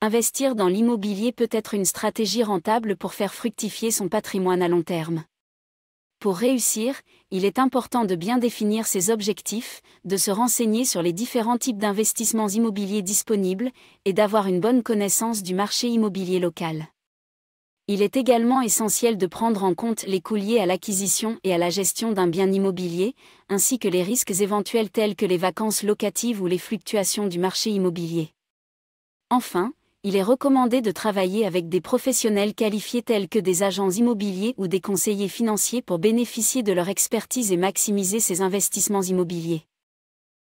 Investir dans l'immobilier peut être une stratégie rentable pour faire fructifier son patrimoine à long terme. Pour réussir, il est important de bien définir ses objectifs, de se renseigner sur les différents types d'investissements immobiliers disponibles et d'avoir une bonne connaissance du marché immobilier local. Il est également essentiel de prendre en compte les coûts liés à l'acquisition et à la gestion d'un bien immobilier, ainsi que les risques éventuels tels que les vacances locatives ou les fluctuations du marché immobilier. Enfin, il est recommandé de travailler avec des professionnels qualifiés tels que des agents immobiliers ou des conseillers financiers pour bénéficier de leur expertise et maximiser ses investissements immobiliers.